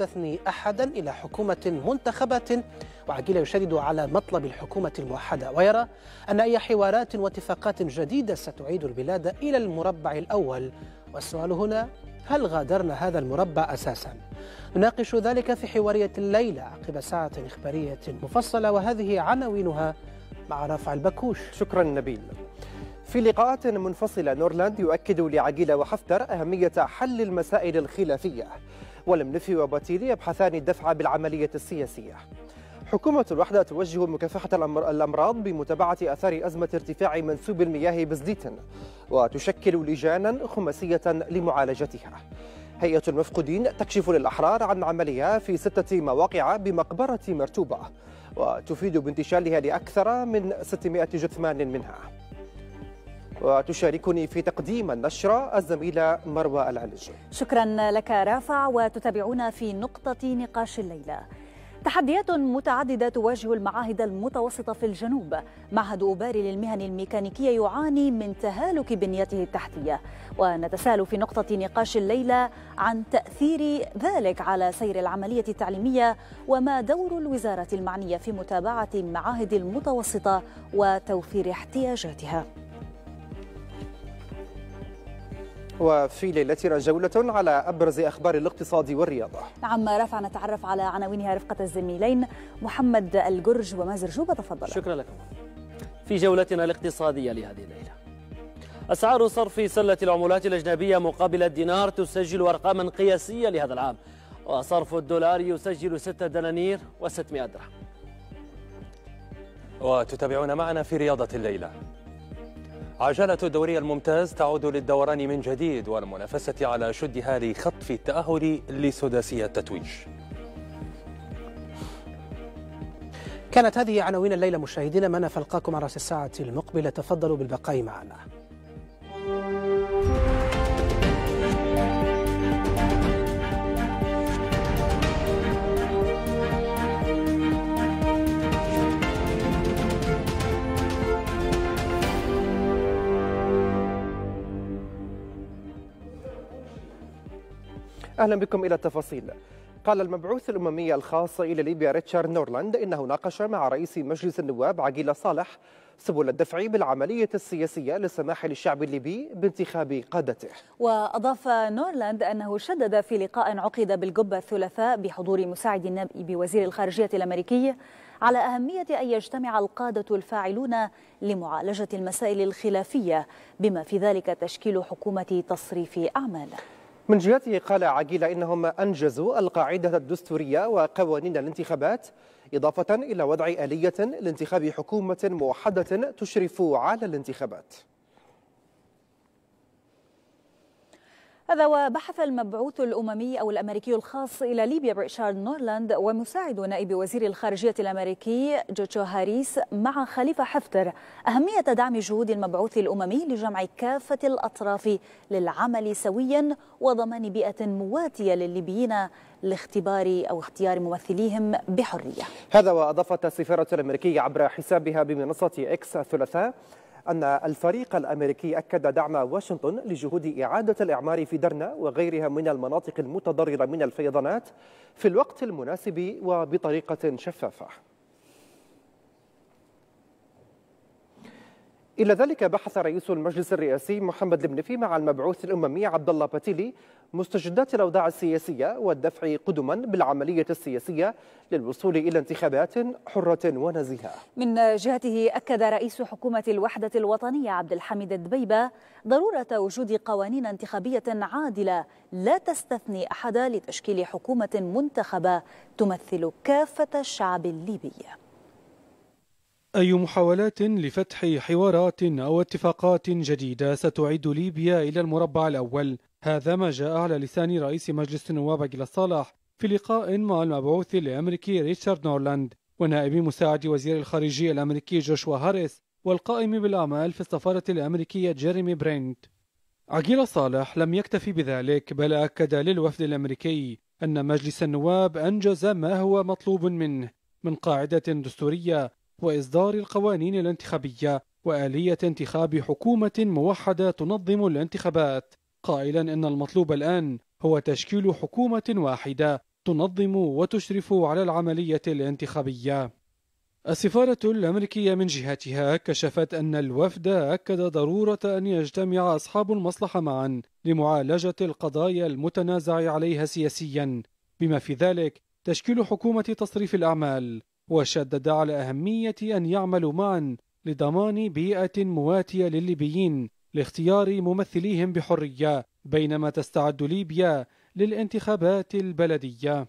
يستثني أحدا إلى حكومة منتخبة وعجيل يشدد على مطلب الحكومة الموحدة ويرى أن أي حوارات واتفاقات جديدة ستعيد البلاد إلى المربع الأول والسؤال هنا هل غادرنا هذا المربع أساسا؟ نناقش ذلك في حوارية الليلة عقب ساعة إخبارية مفصلة وهذه عناوينها مع رافع البكوش شكرا نبيل في لقاءات منفصلة نورلاند يؤكد لعقيلة وحفتر أهمية حل المسائل الخلافية والمنفي وباتيلي يبحثان الدفع بالعملية السياسية حكومة الوحدة توجه مكافحة الأمراض بمتابعة أثار أزمة ارتفاع منسوب المياه بزليتن وتشكل لجانا خماسية لمعالجتها هيئة المفقودين تكشف للأحرار عن عملها في ستة مواقع بمقبرة مرتوبة وتفيد بانتشالها لأكثر من 600 جثمان منها وتشاركني في تقديم النشرة الزميلة مروى العلج شكرا لك رافع وتتابعونا في نقطة نقاش الليلة تحديات متعددة تواجه المعاهد المتوسطة في الجنوب معهد أوباري للمهن الميكانيكية يعاني من تهالك بنيته التحتية ونتساءل في نقطة نقاش الليلة عن تأثير ذلك على سير العملية التعليمية وما دور الوزارة المعنية في متابعة المعاهد المتوسطة وتوفير احتياجاتها وفي ليلتنا جولة على أبرز أخبار الاقتصاد والرياضة نعم رفع نتعرف على عناوينها رفقة الزميلين محمد الجرج ومازر جوبة تفضل شكرا لكم في جولتنا الاقتصادية لهذه الليلة أسعار صرف سلة العملات الأجنبية مقابل الدينار تسجل أرقاما قياسية لهذا العام وصرف الدولار يسجل 6 دنانير و600 درهم وتتابعون معنا في رياضة الليلة عجلة الدوري الممتاز تعود للدوران من جديد والمنافسة على شدها لخطف التأهل لسداسية التتويج كانت هذه عناوين الليلة مشاهدينا ما نفلقاكم على رأس الساعة المقبلة تفضلوا بالبقاء معنا أهلا بكم إلى التفاصيل قال المبعوث الأممي الخاص إلى ليبيا ريتشارد نورلاند إنه ناقش مع رئيس مجلس النواب عقيل صالح سبل الدفع بالعملية السياسية للسماح للشعب الليبي بانتخاب قادته وأضاف نورلاند أنه شدد في لقاء عقد بالقبة الثلاثاء بحضور مساعد نائب وزير الخارجية الأمريكي على أهمية أن يجتمع القادة الفاعلون لمعالجة المسائل الخلافية بما في ذلك تشكيل حكومة تصريف أعمال من جهته قال عقيل إنهم أنجزوا القاعدة الدستورية وقوانين الانتخابات إضافة إلى وضع آلية لانتخاب حكومة موحدة تشرف على الانتخابات هذا وبحث المبعوث الأممي أو الأمريكي الخاص إلى ليبيا بريتشارد نورلاند ومساعد نائب وزير الخارجية الأمريكي جوتشو هاريس مع خليفة حفتر أهمية دعم جهود المبعوث الأممي لجمع كافة الأطراف للعمل سويا وضمان بيئة مواتية للليبيين لاختبار أو اختيار ممثليهم بحرية هذا وأضافت السفارة الأمريكية عبر حسابها بمنصة إكس الثلاثاء أن الفريق الأمريكي أكد دعم واشنطن لجهود إعادة الإعمار في درنا وغيرها من المناطق المتضررة من الفيضانات في الوقت المناسب وبطريقة شفافة إلى ذلك بحث رئيس المجلس الرئاسي محمد البنفي مع المبعوث الأممي عبد الله باتيلي مستجدات الأوضاع السياسية والدفع قدما بالعملية السياسية للوصول إلى انتخابات حرة ونزيهة من جهته أكد رئيس حكومة الوحدة الوطنية عبد الحميد الدبيبة ضرورة وجود قوانين انتخابية عادلة لا تستثني أحدا لتشكيل حكومة منتخبة تمثل كافة الشعب الليبي أي محاولات لفتح حوارات أو اتفاقات جديدة ستعيد ليبيا إلى المربع الأول هذا ما جاء على لسان رئيس مجلس النواب عقيل صالح في لقاء مع المبعوث الأمريكي ريتشارد نورلاند ونائب مساعد وزير الخارجية الأمريكي جوشوا هاريس والقائم بالأعمال في السفارة الأمريكية جيريمي برينت عقيل صالح لم يكتفي بذلك بل أكد للوفد الأمريكي أن مجلس النواب أنجز ما هو مطلوب منه من قاعدة دستورية وإصدار القوانين الانتخابية وآلية انتخاب حكومة موحدة تنظم الانتخابات قائلا إن المطلوب الآن هو تشكيل حكومة واحدة تنظم وتشرف على العملية الانتخابية السفارة الأمريكية من جهتها كشفت أن الوفد أكد ضرورة أن يجتمع أصحاب المصلحة معا لمعالجة القضايا المتنازع عليها سياسيا بما في ذلك تشكيل حكومة تصريف الأعمال وشدد على أهمية أن يعملوا معا لضمان بيئة مواتية للليبيين لاختيار ممثليهم بحرية بينما تستعد ليبيا للانتخابات البلدية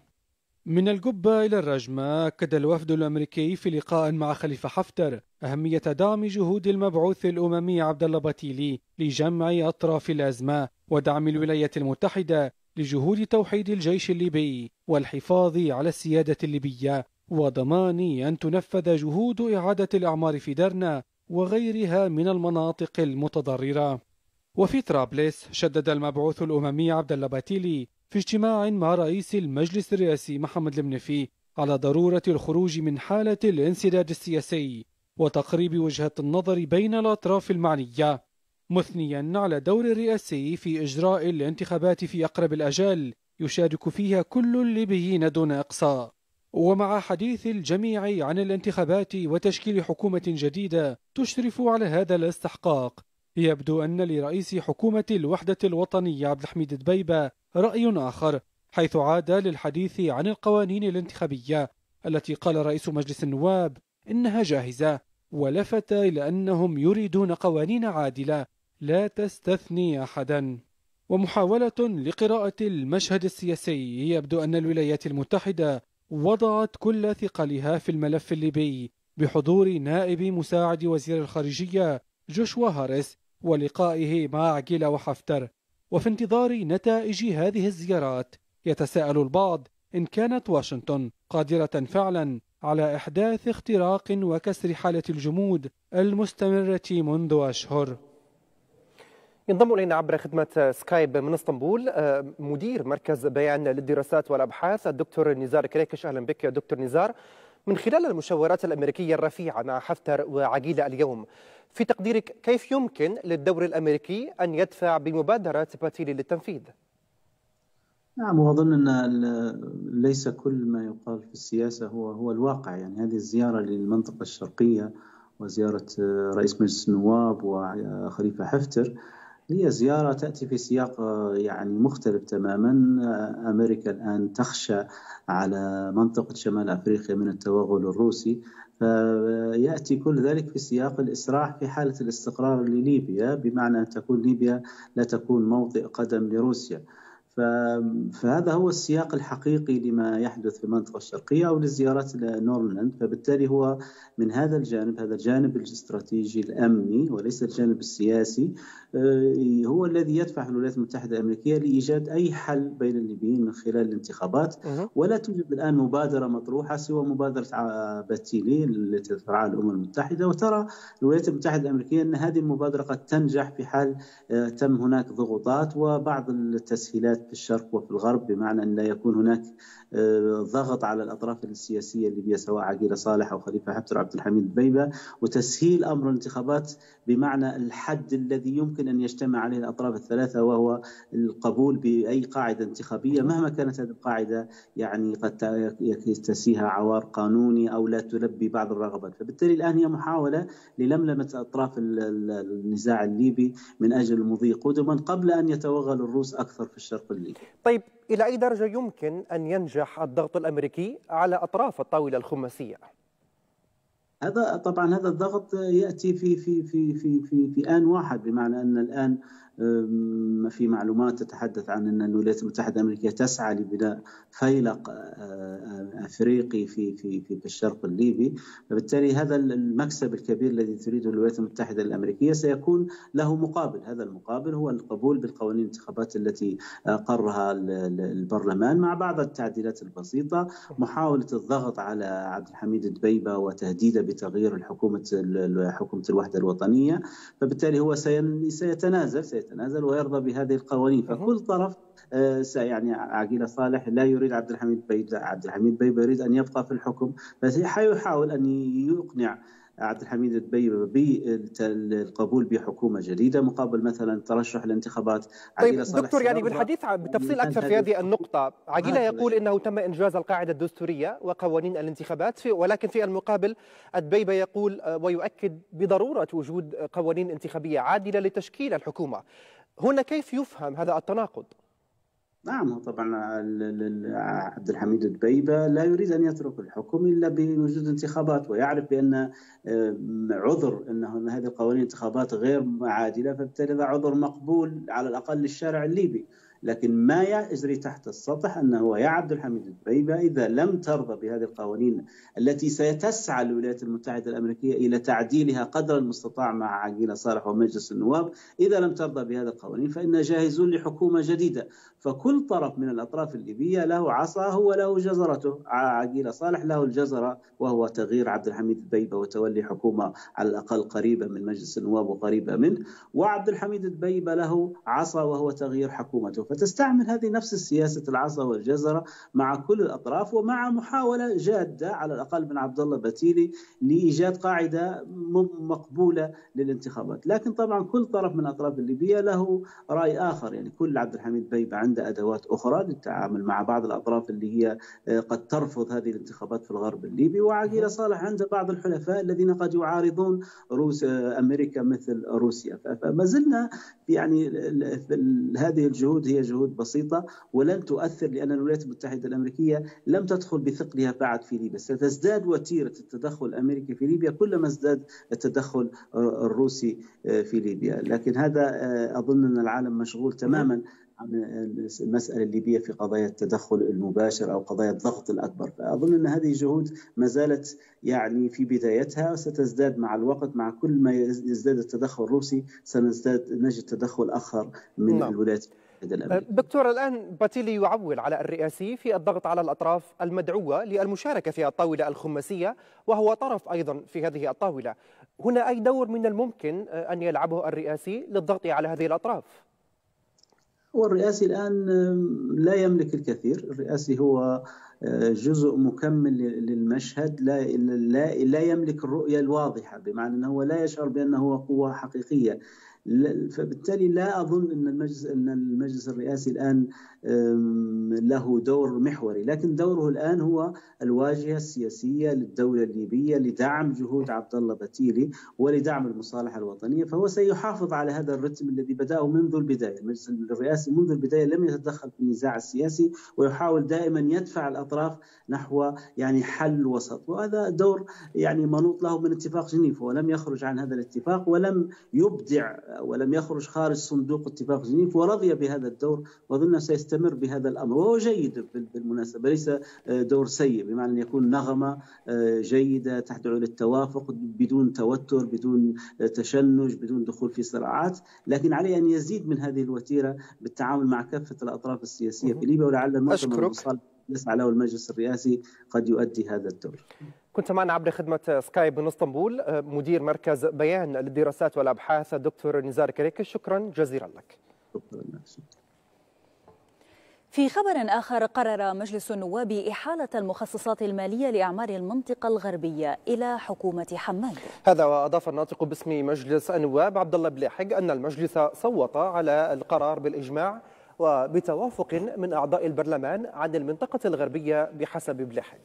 من الجبة إلى الرجمة أكد الوفد الأمريكي في لقاء مع خليفة حفتر أهمية دعم جهود المبعوث الأممي عبدالله باتيلي لجمع أطراف الأزمة ودعم الولايات المتحدة لجهود توحيد الجيش الليبي والحفاظ على السيادة الليبية وضماني أن تنفذ جهود إعادة الأعمار في درنا وغيرها من المناطق المتضررة وفي طرابلس شدد المبعوث الأممي عبد اللباتيلي في اجتماع مع رئيس المجلس الرئاسي محمد المنفي على ضرورة الخروج من حالة الانسداد السياسي وتقريب وجهة النظر بين الأطراف المعنية مثنيا على دور الرئاسي في إجراء الانتخابات في أقرب الأجال يشارك فيها كل الليبيين دون إقصاء ومع حديث الجميع عن الانتخابات وتشكيل حكومة جديدة تشرف على هذا الاستحقاق يبدو أن لرئيس حكومة الوحدة الوطنية عبد الحميد دبيبة رأي آخر حيث عاد للحديث عن القوانين الانتخابية التي قال رئيس مجلس النواب إنها جاهزة ولفت إلى أنهم يريدون قوانين عادلة لا تستثني أحدا ومحاولة لقراءة المشهد السياسي يبدو أن الولايات المتحدة وضعت كل ثقلها في الملف الليبي بحضور نائب مساعد وزير الخارجية جوشوا هاريس ولقائه مع جيلا وحفتر وفي انتظار نتائج هذه الزيارات يتساءل البعض إن كانت واشنطن قادرة فعلا على إحداث اختراق وكسر حالة الجمود المستمرة منذ أشهر ينضم الينا عبر خدمه سكايب من اسطنبول آه، مدير مركز بيان للدراسات والابحاث الدكتور نزار كريكش اهلا بك يا دكتور نزار من خلال المشاورات الامريكيه الرفيعه مع حفتر وعقيله اليوم في تقديرك كيف يمكن للدور الامريكي ان يدفع بمبادره باتيلي للتنفيذ؟ نعم واظن ان ليس كل ما يقال في السياسه هو هو الواقع يعني هذه الزياره للمنطقه الشرقيه وزياره آه، رئيس مجلس النواب وخليفه حفتر هي زيارة تأتي في سياق آه، يعني مختلف تماما آه، أمريكا الآن تخشى على منطقة شمال أفريقيا من التوغل الروسي فيأتي كل ذلك في سياق الإسراع في حالة الاستقرار لليبيا بمعنى أن تكون ليبيا لا تكون موطئ قدم لروسيا فهذا هو السياق الحقيقي لما يحدث في المنطقة الشرقية أو للزيارات لنورلاند فبالتالي هو من هذا الجانب هذا الجانب الاستراتيجي الأمني وليس الجانب السياسي آه، هو الذي يدفع الولايات المتحدة الأمريكية لإيجاد أي حل بين الليبيين من خلال الانتخابات ولا توجد الآن مبادرة مطروحة سوى مبادرة باتيلي التي ترعاها الأمم المتحدة وترى الولايات المتحدة الأمريكية أن هذه المبادرة قد تنجح في حال آه، تم هناك ضغوطات وبعض التسهيلات في الشرق وفي الغرب بمعنى ان لا يكون هناك آه، ضغط على الاطراف السياسيه الليبيه سواء عقيله صالح او خليفه حفتر عبد الحميد بيبه وتسهيل امر الانتخابات بمعنى الحد الذي يمكن ان يجتمع عليه الاطراف الثلاثه وهو القبول باي قاعده انتخابيه مهما كانت هذه القاعده يعني قد تسيها عوار قانوني او لا تلبي بعض الرغبات فبالتالي الان هي محاوله للملمه اطراف النزاع الليبي من اجل المضي قدما قبل ان يتوغل الروس اكثر في الشرق الكلية طيب إلى أي درجة يمكن أن ينجح الضغط الأمريكي على أطراف الطاولة الخماسية؟ هذا طبعا هذا الضغط ياتي في في في في في, في ان واحد بمعنى ان الان في معلومات تتحدث عن ان الولايات المتحده الامريكيه تسعى لبناء فيلق افريقي في في في الشرق الليبي، فبالتالي هذا المكسب الكبير الذي تريده الولايات المتحده الامريكيه سيكون له مقابل، هذا المقابل هو القبول بالقوانين الانتخابات التي قرها البرلمان مع بعض التعديلات البسيطه، محاوله الضغط على عبد الحميد دبيبه وتهديده بتغيير الحكومه حكومه الوحده الوطنيه، فبالتالي هو سيتنازل سيتنازل يتنازل ويرضى بهذه القوانين فكل طرف آه، يعني عقيله صالح لا يريد عبد الحميد بيبه عبد الحميد بيبه يريد ان يبقى في الحكم بس يحاول ان يقنع عبد الحميد الدبيبه بالقبول بحكومه جديده مقابل مثلا ترشح الانتخابات طيب دكتور يعني بالحديث بالتفصيل اكثر في هذه النقطه عقيلة آه، يقول انه تم انجاز القاعده الدستوريه وقوانين الانتخابات في ولكن في المقابل الدبيبه يقول آه، ويؤكد بضروره وجود قوانين انتخابيه عادله لتشكيل الحكومه هنا كيف يفهم هذا التناقض نعم طبعا عبد الحميد دبيبة لا يريد أن يترك الحكم إلا بوجود انتخابات ويعرف بأن آه، عذر أن هذه القوانين انتخابات غير عادلة فبالتالي هذا عذر مقبول على الأقل للشارع الليبي لكن ما يجري تحت السطح أنه يا عبد الحميد دبيبة إذا لم ترضى بهذه القوانين التي ستسعى الولايات المتحدة الأمريكية إلى تعديلها قدر المستطاع مع عقيلة صالح ومجلس النواب إذا لم ترضى بهذه القوانين فإن جاهزون لحكومة جديدة فكل طرف من الأطراف الليبية له عصاه وله جزرته عقيل صالح له الجزرة وهو تغيير عبد الحميد البيبة وتولي حكومة على الأقل قريبة من مجلس النواب وقريبة منه وعبد الحميد البيبة له عصا وهو تغيير حكومته فتستعمل هذه نفس السياسة العصا والجزرة مع كل الأطراف ومع محاولة جادة على الأقل من عبد الله بتيلي لإيجاد قاعدة مقبولة للانتخابات لكن طبعا كل طرف من الأطراف الليبية له رأي آخر يعني كل عبد الحميد دبيبه عنده ادوات اخرى للتعامل مع بعض الاطراف اللي هي آه، قد ترفض هذه الانتخابات في الغرب الليبي وعقيل صالح عنده بعض الحلفاء الذين قد يعارضون روس آه، امريكا مثل روسيا فما زلنا يعني هذه الجهود هي جهود بسيطه ولن تؤثر لان الولايات المتحده الامريكيه لم تدخل بثقلها بعد في ليبيا ستزداد وتيره التدخل الامريكي في ليبيا كلما ازداد التدخل آه، الروسي في ليبيا لكن هذا اظن ان العالم مشغول تماما عن المساله الليبيه في قضايا التدخل المباشر او قضايا الضغط الاكبر، فاظن ان هذه الجهود ما زالت يعني في بدايتها ستزداد مع الوقت مع كل ما يزداد التدخل الروسي سنزداد نجد تدخل اخر من نعم. الولايات أه، دكتور الآن باتيلي يعول على الرئاسي في الضغط على الأطراف المدعوة للمشاركة في الطاولة الخماسية وهو طرف أيضا في هذه الطاولة هنا أي دور من الممكن أه، أن يلعبه الرئاسي للضغط على هذه الأطراف؟ هو الرئاسي الآن لا يملك الكثير الرئاسي هو آه، جزء مكمل للمشهد لا, لا, لا يملك الرؤية الواضحة بمعنى أنه لا يشعر بأنه هو قوة حقيقية فبالتالي لا اظن ان المجلس ان المجلس الرئاسي الان له دور محوري، لكن دوره الان هو الواجهه السياسيه للدوله الليبيه لدعم جهود عبد الله بتيلي ولدعم المصالحه الوطنيه، فهو سيحافظ على هذا الرتم الذي بداه منذ البدايه، المجلس الرئاسي منذ البدايه لم يتدخل في النزاع السياسي ويحاول دائما يدفع الاطراف نحو يعني حل وسط، وهذا دور يعني منوط له من اتفاق جنيف ولم يخرج عن هذا الاتفاق ولم يبدع ولم يخرج خارج صندوق اتفاق جنيف ورضي بهذا الدور وظن سيستمر بهذا الامر وهو جيد بالمناسبه ليس آه، دور سيء بمعنى ان يكون نغمه آه، جيده تدعو للتوافق بدون توتر بدون آه، تشنج بدون دخول في صراعات لكن عليه ان يزيد من هذه الوتيره بالتعامل مع كافه الاطراف السياسيه في ليبيا ولعل المؤتمر يسعى له المجلس الرئاسي قد يؤدي هذا الدور كنت معنا عبر خدمة سكايب من اسطنبول آه، مدير مركز بيان للدراسات والأبحاث الدكتور نزار كريكي شكرا جزيلا لك شكرا لك في خبر آخر قرر مجلس النواب إحالة المخصصات المالية لأعمار المنطقة الغربية إلى حكومة حماد هذا وأضاف الناطق باسم مجلس النواب عبد الله بلاحق أن المجلس صوت على القرار بالإجماع وبتوافق من أعضاء البرلمان عن المنطقة الغربية بحسب بلاحك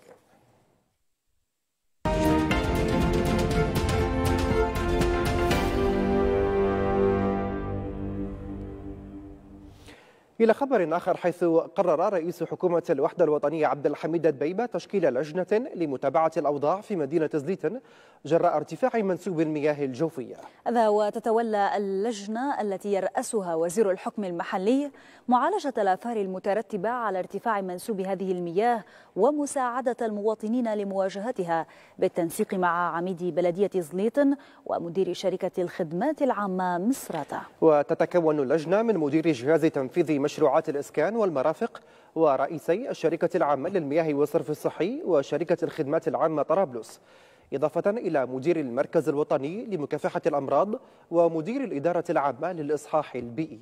إلى خبر آخر حيث قرر رئيس حكومة الوحدة الوطنية عبد الحميد البيبة تشكيل لجنة لمتابعة الأوضاع في مدينة زليتن جراء ارتفاع منسوب المياه الجوفية هذا وتتولى اللجنة التي يرأسها وزير الحكم المحلي معالجة الآثار المترتبة على ارتفاع منسوب هذه المياه ومساعدة المواطنين لمواجهتها بالتنسيق مع عميد بلدية زليتن ومدير شركة الخدمات العامة مصراتة وتتكون اللجنة من مدير جهاز تنفيذ مشروعات الإسكان والمرافق ورئيسي الشركة العامة للمياه والصرف الصحي وشركة الخدمات العامة طرابلس إضافة إلى مدير المركز الوطني لمكافحة الأمراض ومدير الإدارة العامة للإصحاح البيئي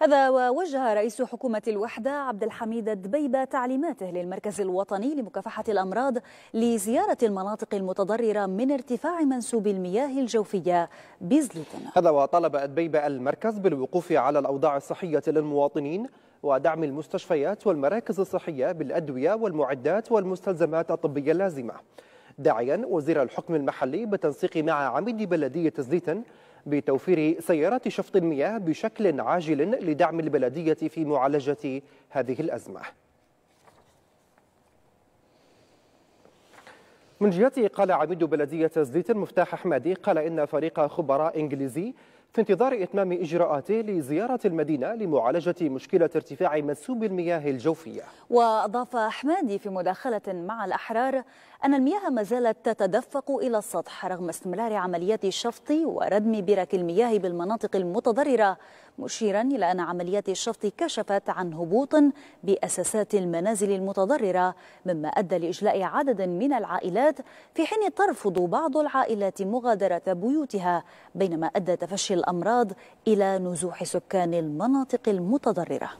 هذا ووجه رئيس حكومة الوحدة عبد الحميد الدبيبة تعليماته للمركز الوطني لمكافحة الأمراض لزيارة المناطق المتضررة من ارتفاع منسوب المياه الجوفية بزلتنا هذا وطلب الدبيبة المركز بالوقوف على الأوضاع الصحية للمواطنين ودعم المستشفيات والمراكز الصحية بالأدوية والمعدات والمستلزمات الطبية اللازمة داعيا وزير الحكم المحلي بالتنسيق مع عميد بلدية زليتن بتوفير سيارات شفط المياه بشكل عاجل لدعم البلدية في معالجة هذه الأزمة من جهته قال عميد بلدية زليت مفتاح أحمدي قال إن فريق خبراء إنجليزي في انتظار إتمام إجراءاته لزيارة المدينة لمعالجة مشكلة ارتفاع منسوب المياه الجوفية وأضاف أحمادي في مداخلة مع الأحرار أن المياه ما زالت تتدفق إلى السطح رغم استمرار عمليات شفط وردم برك المياه بالمناطق المتضررة مشيرا إلى أن عمليات الشفط كشفت عن هبوط بأساسات المنازل المتضررة مما أدى لإجلاء عدد من العائلات في حين ترفض بعض العائلات مغادرة بيوتها بينما أدى تفشي الأمراض إلى نزوح سكان المناطق المتضررة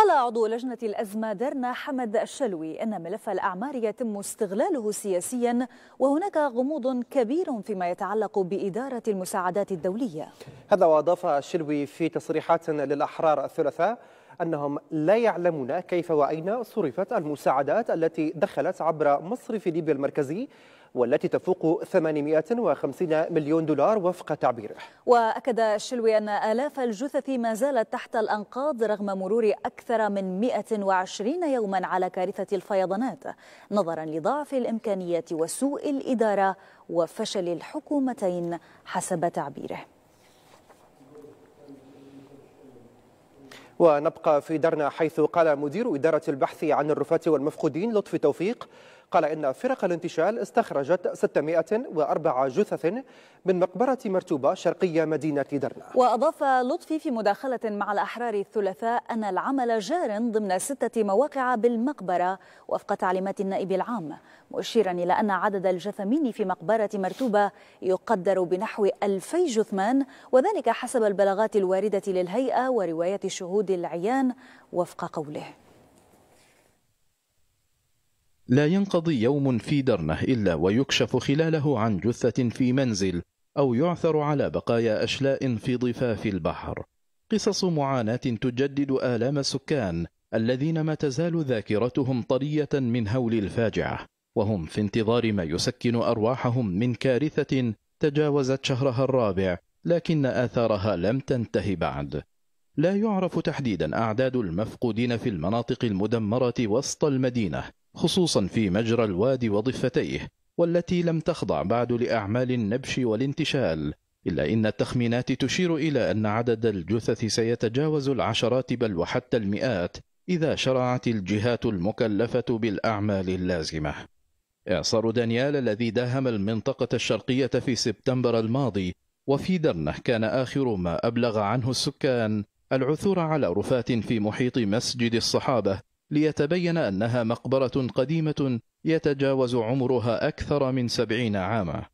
قال عضو لجنة الأزمة درنا حمد الشلوي أن ملف الأعمار يتم استغلاله سياسيا وهناك غموض كبير فيما يتعلق بإدارة المساعدات الدولية هذا وأضاف الشلوي في تصريحات للأحرار الثلاثاء أنهم لا يعلمون كيف وأين صرفت المساعدات التي دخلت عبر مصرف ليبيا المركزي والتي تفوق 850 مليون دولار وفق تعبيره وأكد الشلوي أن آلاف الجثث ما زالت تحت الأنقاض رغم مرور أكثر من 120 يوما على كارثة الفيضانات نظرا لضعف الإمكانيات وسوء الإدارة وفشل الحكومتين حسب تعبيره ونبقى في درنا حيث قال مدير إدارة البحث عن الرفات والمفقودين لطفي توفيق قال إن فرق الانتشال استخرجت 604 جثث من مقبرة مرتوبة شرقية مدينة درنا وأضاف لطفي في مداخلة مع الأحرار الثلاثاء أن العمل جار ضمن ستة مواقع بالمقبرة وفق تعليمات النائب العام مشيرا إلى أن عدد الجثمين في مقبرة مرتوبة يقدر بنحو ألفي جثمان وذلك حسب البلاغات الواردة للهيئة ورواية شهود العيان وفق قوله لا ينقضي يوم في درنه إلا ويكشف خلاله عن جثة في منزل أو يعثر على بقايا أشلاء في ضفاف البحر قصص معاناة تجدد آلام السكان الذين ما تزال ذاكرتهم طرية من هول الفاجعة وهم في انتظار ما يسكن أرواحهم من كارثة تجاوزت شهرها الرابع لكن آثارها لم تنته بعد لا يعرف تحديدا أعداد المفقودين في المناطق المدمرة وسط المدينة خصوصا في مجرى الوادي وضفتيه والتي لم تخضع بعد لأعمال النبش والانتشال إلا إن التخمينات تشير إلى أن عدد الجثث سيتجاوز العشرات بل وحتى المئات إذا شرعت الجهات المكلفة بالأعمال اللازمة إعصار دانيال الذي داهم المنطقة الشرقية في سبتمبر الماضي وفي درنه كان آخر ما أبلغ عنه السكان العثور على رفات في محيط مسجد الصحابة ليتبين أنها مقبرة قديمة يتجاوز عمرها أكثر من سبعين عاما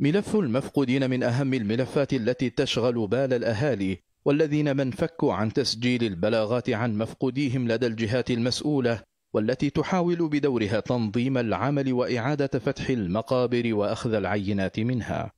ملف المفقودين من أهم الملفات التي تشغل بال الأهالي والذين من فكوا عن تسجيل البلاغات عن مفقوديهم لدى الجهات المسؤولة والتي تحاول بدورها تنظيم العمل وإعادة فتح المقابر وأخذ العينات منها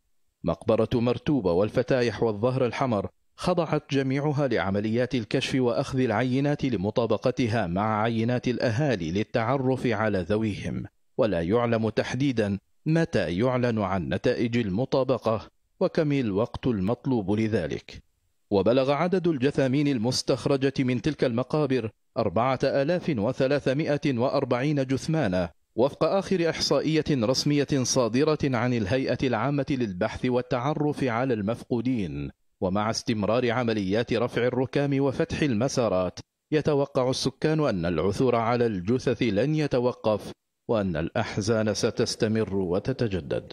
مقبرة مرتوبة والفتايح والظهر الحمر خضعت جميعها لعمليات الكشف وأخذ العينات لمطابقتها مع عينات الأهالي للتعرف على ذويهم ولا يعلم تحديدا متى يعلن عن نتائج المطابقة وكم الوقت المطلوب لذلك وبلغ عدد الجثامين المستخرجة من تلك المقابر 4340 جثمانا وفق آخر إحصائية رسمية صادرة عن الهيئة العامة للبحث والتعرف على المفقودين ومع استمرار عمليات رفع الركام وفتح المسارات يتوقع السكان أن العثور على الجثث لن يتوقف وأن الأحزان ستستمر وتتجدد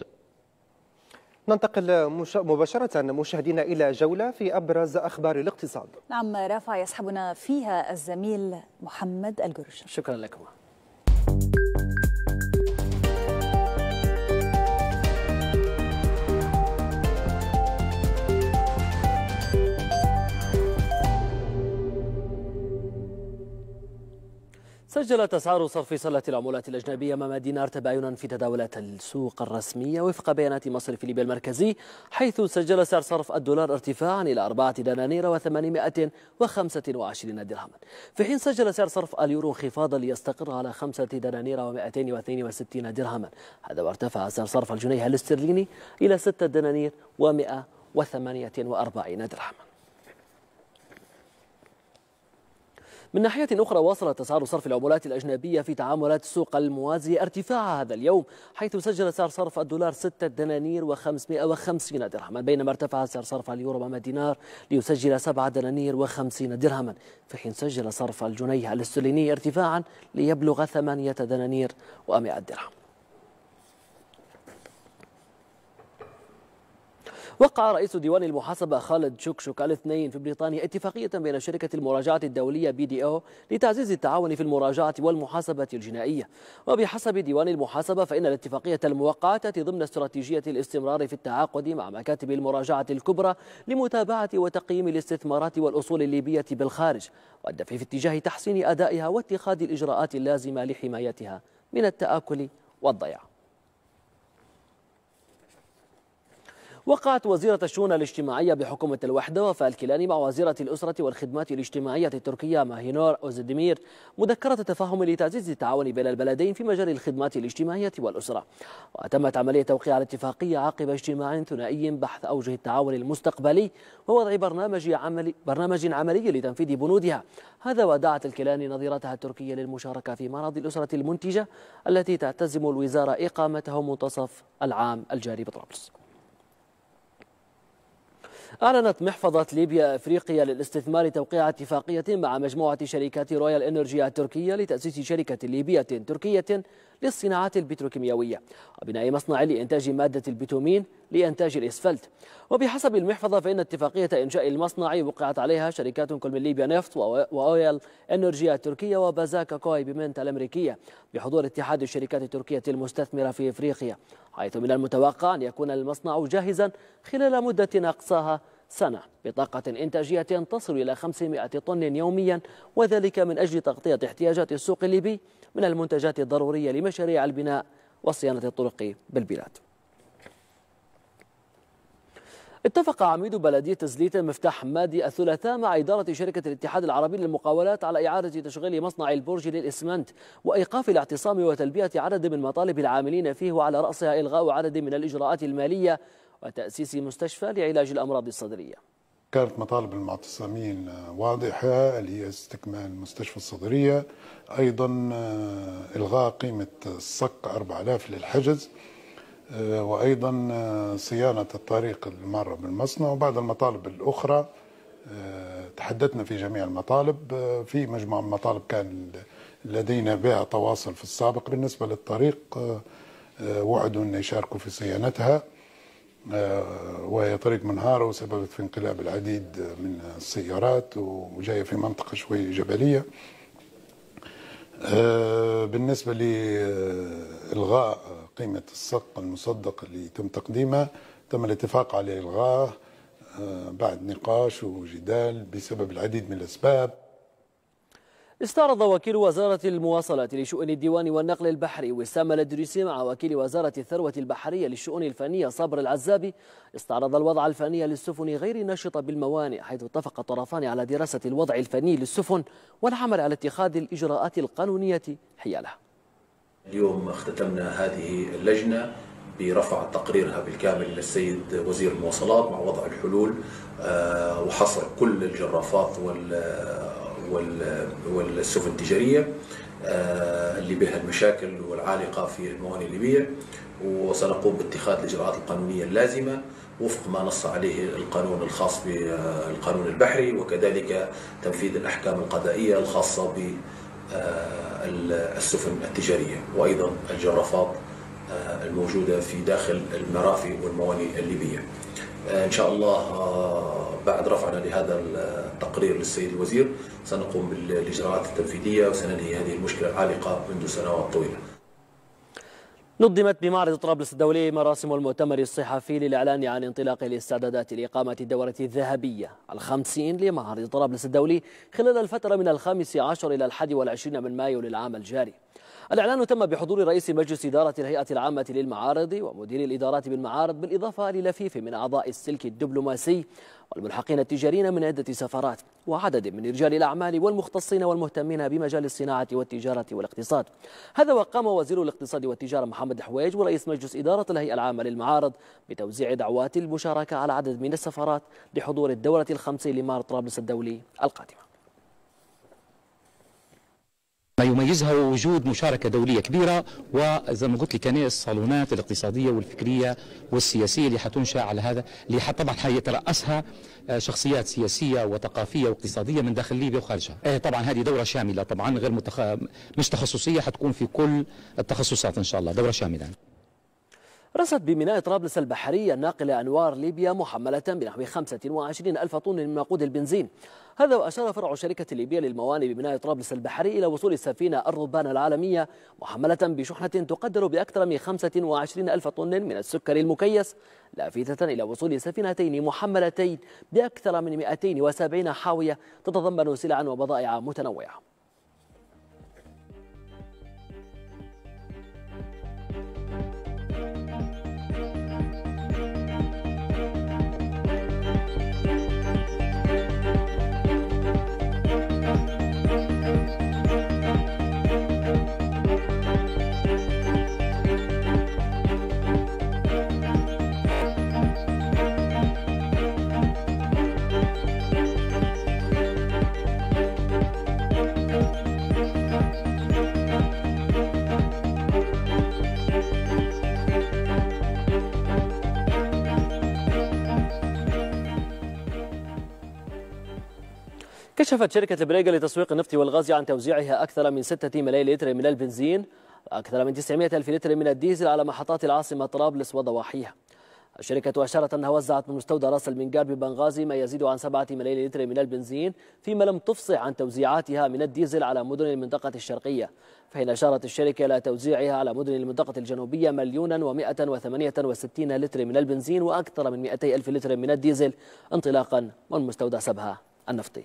ننتقل مباشرة مشاهدينا إلى جولة في أبرز أخبار الاقتصاد نعم رافع يسحبنا فيها الزميل محمد القرش شكرا لكم سجلت أسعار صرف صلة العملات الأجنبية أمام دينار تباينا في تداولات السوق الرسمية وفق بيانات مصرف ليبيا المركزي حيث سجل سعر صرف الدولار ارتفاعا إلى أربعة دنانير و825 درهما في حين سجل سعر صرف اليورو انخفاضا ليستقر على خمسة دنانير و262 درهما هذا وارتفع سعر صرف الجنيه الاسترليني إلى ستة دنانير و148 درهما من ناحية أخرى واصل تسعر صرف العملات الأجنبية في تعاملات السوق الموازية ارتفاع هذا اليوم حيث سجل سعر صرف الدولار 6 دنانير و550 درهما بينما ارتفع سعر صرف اليورو أمام دينار ليسجل 7 دنانير و50 درهما في حين سجل صرف الجنيه الاسترليني ارتفاعا ليبلغ 8 دنانير و100 درهم وقع رئيس ديوان المحاسبة خالد شكشك الاثنين في بريطانيا اتفاقية بين شركة المراجعة الدولية بي دي او لتعزيز التعاون في المراجعة والمحاسبة الجنائية وبحسب ديوان المحاسبة فإن الاتفاقية الموقعة ضمن استراتيجية الاستمرار في التعاقد مع مكاتب المراجعة الكبرى لمتابعة وتقييم الاستثمارات والأصول الليبية بالخارج والدفع في اتجاه تحسين أدائها واتخاذ الإجراءات اللازمة لحمايتها من التآكل والضياع وقعت وزيرة الشؤون الاجتماعية بحكومة الوحدة وفاء الكيلاني مع وزيرة الأسرة والخدمات الاجتماعية التركية ماهينور أوزدمير مذكرة تفاهم لتعزيز التعاون بين البلدين في مجال الخدمات الاجتماعية والأسرة وتمت عملية توقيع الاتفاقية عقب اجتماع ثنائي بحث أوجه التعاون المستقبلي ووضع برنامج عملي, برنامج عملي لتنفيذ بنودها هذا ودعت الكيلاني نظيرتها التركية للمشاركة في معرض الأسرة المنتجة التي تعتزم الوزارة إقامته منتصف العام الجاري بطرابلس أعلنت محفظة ليبيا أفريقيا للاستثمار توقيع اتفاقية مع مجموعة شركات رويال إنرجيا التركية لتأسيس شركة ليبية تركية للصناعات البتروكيماوية وبناء مصنع لإنتاج مادة البتومين لإنتاج الإسفلت وبحسب المحفظة فإن اتفاقية إنشاء المصنع وقعت عليها شركات كل ليبيا نفط وأويل إنرجيا التركية وبازاكا كوي بمنت الأمريكية بحضور اتحاد الشركات التركية المستثمرة في إفريقيا حيث من المتوقع أن يكون المصنع جاهزا خلال مدة أقصاها سنة بطاقة إنتاجية تصل إلى 500 طن يوميا وذلك من أجل تغطية احتياجات السوق الليبي من المنتجات الضرورية لمشاريع البناء وصيانة الطرق بالبلاد اتفق عميد بلدية زليتا مفتاح مادي الثلاثاء مع إدارة شركة الاتحاد العربي للمقاولات على إعادة تشغيل مصنع البرج للإسمنت وإيقاف الاعتصام وتلبية عدد من مطالب العاملين فيه وعلى رأسها إلغاء عدد من الإجراءات المالية وتأسيس مستشفى لعلاج الأمراض الصدرية كانت مطالب المعتصمين آه، واضحة اللي هي استكمال مستشفى الصدرية أيضا آه، إلغاء قيمة الصك 4000 للحجز آه، وأيضا صيانة الطريق المارة بالمصنع وبعض المطالب الأخرى تحدثنا في جميع المطالب في مجموعة من المطالب كان لدينا بها تواصل في السابق بالنسبة للطريق وعدوا أن يشاركوا في صيانتها آه، وهي طريق منهارة وسببت في انقلاب العديد من السيارات وجاية في منطقة شوي جبلية آه، بالنسبة لإلغاء قيمة السق المصدق اللي تم تقديمه تم الاتفاق على إلغاه آه، بعد نقاش وجدال بسبب العديد من الأسباب استعرض وكيل وزارة المواصلات لشؤون الديوان والنقل البحري وسام الأدريسي مع وكيل وزارة الثروة البحرية للشؤون الفنية صبر العزابي استعرض الوضع الفني للسفن غير الناشطة بالموانئ حيث اتفق الطرفان على دراسة الوضع الفني للسفن والعمل على اتخاذ الإجراءات القانونية حيالها اليوم اختتمنا هذه اللجنة برفع تقريرها بالكامل للسيد وزير المواصلات مع وضع الحلول آه، وحصر كل الجرافات وال والسفن التجارية آه، اللي بها المشاكل والعالقة في الموانئ الليبية وسنقوم باتخاذ الإجراءات القانونية اللازمة وفق ما نص عليه القانون الخاص بالقانون آه، البحري وكذلك تنفيذ الأحكام القضائية الخاصة بالسفن آه، التجارية وأيضا الجرافات الموجودة في داخل المرافي والموانئ الليبية إن شاء الله بعد رفعنا لهذا التقرير للسيد الوزير سنقوم بالإجراءات التنفيذية وسننهي هذه المشكلة العالقة منذ سنوات طويلة نظمت بمعرض طرابلس الدولي مراسم المؤتمر الصحفي للإعلان عن انطلاق الاستعدادات لإقامة الدورة الذهبية الخمسين لمعرض طرابلس الدولي خلال الفترة من الخامس عشر إلى الحادي والعشرين من مايو للعام الجاري الإعلان تم بحضور رئيس مجلس إدارة الهيئة العامة للمعارض ومدير الإدارات بالمعارض بالإضافة للفيف من أعضاء السلك الدبلوماسي والملحقين التجاريين من عدة سفارات وعدد من رجال الأعمال والمختصين والمهتمين بمجال الصناعة والتجارة والاقتصاد هذا وقام وزير الاقتصاد والتجارة محمد حويج ورئيس مجلس إدارة الهيئة العامة للمعارض بتوزيع دعوات المشاركة على عدد من السفارات لحضور الدورة الخمسين لمعرض طرابلس الدولي القادمة ما يميزها هو وجود مشاركة دولية كبيرة وزي ما قلت لك كان الصالونات الاقتصادية والفكرية والسياسية اللي حتنشأ على هذا اللي طبعا حيترأسها آه، شخصيات سياسية وثقافية واقتصادية من داخل ليبيا وخارجها آه، طبعا هذه دورة شاملة طبعا غير متخ... مش تخصصية حتكون في كل التخصصات إن شاء الله دورة شاملة رصد بميناء طرابلس البحرية الناقلة أنوار ليبيا محملة بنحو 25 ألف طن من وقود البنزين هذا وأشار فرع شركة ليبيا للموانئ ببناء طرابلس البحري إلى وصول السفينة الربان العالمية محملة بشحنة تقدر بأكثر من 25 ألف طن من السكر المكيس لافتة إلى وصول سفينتين محملتين بأكثر من 270 حاوية تتضمن سلعا وبضائع متنوعة كشفت شركة البريقة لتسويق النفط والغاز عن توزيعها أكثر من 6 ملايين لتر من البنزين وأكثر من 900 ألف لتر من الديزل على محطات العاصمة طرابلس وضواحيها الشركة أشارت أنها وزعت من مستودع راس المنجار ببنغازي ما يزيد عن 7 ملايين لتر من البنزين فيما لم تفصح عن توزيعاتها من الديزل على مدن المنطقة الشرقية فحين أشارت الشركة إلى توزيعها على مدن المنطقة الجنوبية مليونا و168 لتر من البنزين وأكثر من 200 ألف لتر من الديزل انطلاقا من مستودع سبها النفطي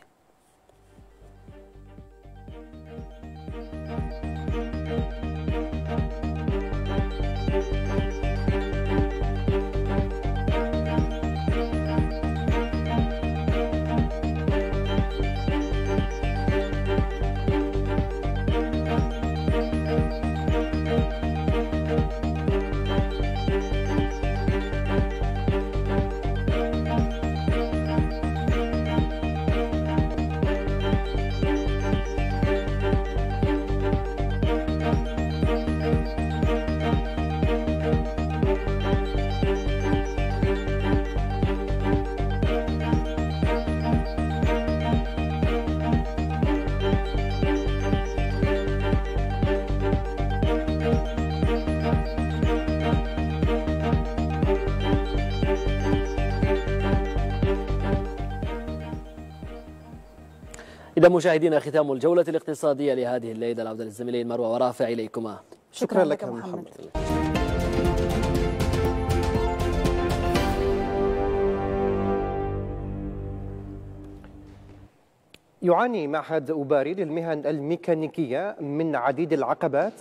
إذا مشاهدينا ختام الجولة الاقتصادية لهذه الليلة العودة للزميلين مروى ورافع إليكما شكرا, شكرا لك محمد, محمد. يعاني معهد أوباري للمهن الميكانيكية من عديد العقبات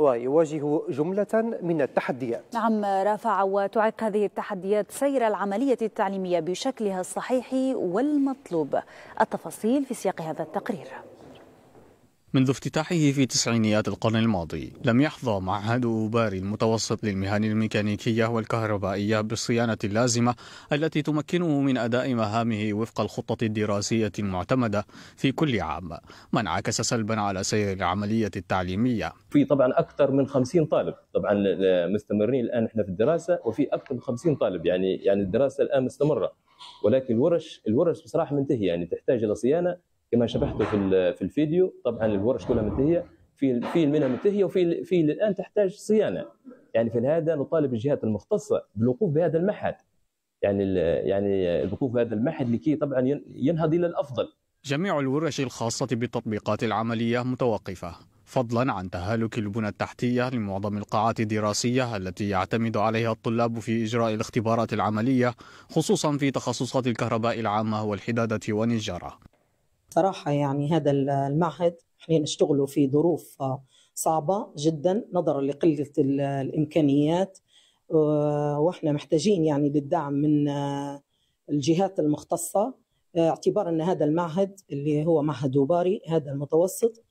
ويواجه جملة من التحديات نعم رافع وتعك هذه التحديات سير العملية التعليمية بشكلها الصحيح والمطلوب التفاصيل في سياق هذا التقرير منذ افتتاحه في تسعينيات القرن الماضي لم يحظى معهد أوباري المتوسط للمهن الميكانيكية والكهربائية بالصيانة اللازمة التي تمكنه من أداء مهامه وفق الخطة الدراسية المعتمدة في كل عام ما انعكس سلبا على سير العملية التعليمية في طبعا أكثر من 50 طالب طبعا مستمرين الآن احنا في الدراسة وفي أكثر من 50 طالب يعني يعني الدراسة الآن مستمرة ولكن الورش الورش بصراحة منتهية يعني تحتاج إلى صيانة كما شرحته في في الفيديو طبعا الورش كلها منتهيه في في منها منتهيه وفي في الان تحتاج صيانه يعني في هذا نطالب الجهات المختصه بالوقوف بهذا المعهد يعني يعني الوقوف بهذا المعهد لكي طبعا ينهض الى الافضل جميع الورش الخاصه بالتطبيقات العمليه متوقفه فضلا عن تهالك البنى التحتية لمعظم القاعات الدراسية التي يعتمد عليها الطلاب في إجراء الاختبارات العملية خصوصا في تخصصات الكهرباء العامة والحدادة والنجارة صراحة يعني هذا المعهد احنا نشتغلوا في ظروف صعبة جدا نظرا لقلة الإمكانيات واحنا محتاجين يعني للدعم من الجهات المختصة اعتبار أن هذا المعهد اللي هو معهد وباري هذا المتوسط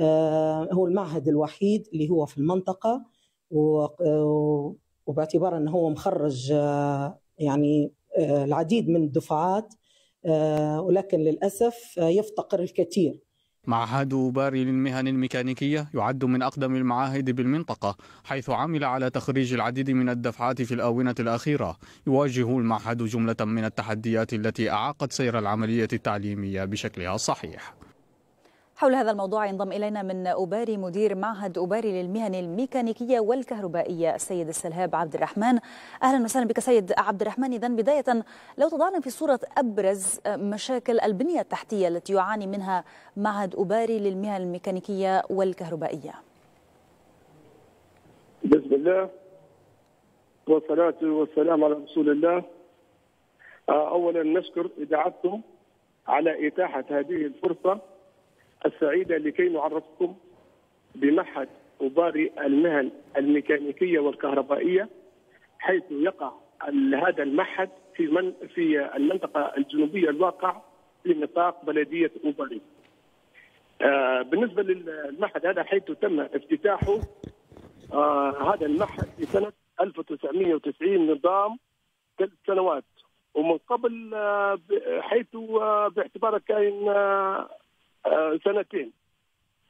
آه، هو المعهد الوحيد اللي هو في المنطقة وباعتبار أنه هو مخرج آه، يعني آه، العديد من الدفعات آه، ولكن للأسف آه، يفتقر الكثير معهد باري للمهن الميكانيكية يعد من أقدم المعاهد بالمنطقة حيث عمل على تخريج العديد من الدفعات في الآونة الأخيرة يواجه المعهد جملة من التحديات التي أعاقت سير العملية التعليمية بشكلها الصحيح حول هذا الموضوع ينضم إلينا من أوباري مدير معهد أوباري للمهن الميكانيكية والكهربائية السيد السلهاب عبد الرحمن أهلا وسهلا بك سيد عبد الرحمن إذا بداية لو تضعنا في صورة أبرز مشاكل البنية التحتية التي يعاني منها معهد أوباري للمهن الميكانيكية والكهربائية بسم الله والصلاة والسلام على رسول الله آه، أولا نشكر إذاعتكم على إتاحة هذه الفرصة السعيدة لكي نعرفكم بمعهد أباري المهن الميكانيكية والكهربائية حيث يقع هذا المعهد في من في المنطقة الجنوبية الواقع في نطاق بلدية أوباري. آه بالنسبة للمعهد هذا حيث تم افتتاحه آه هذا المعهد في سنة 1990 نظام ثلاث سنوات ومن قبل آه حيث آه، باعتباره كائن آه، آه، سنتين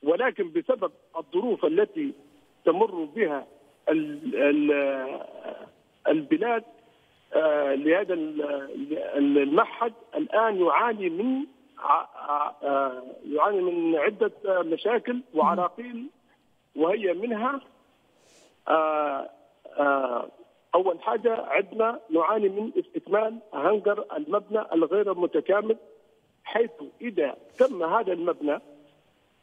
ولكن بسبب الظروف التي تمر بها آه، البلاد آه، لهذا المعهد الان يعاني من يعاني من عده مشاكل وعراقيل وهي منها اول حاجه عندنا نعاني من استكمال هنجر المبنى الغير متكامل حيث إذا تم هذا المبنى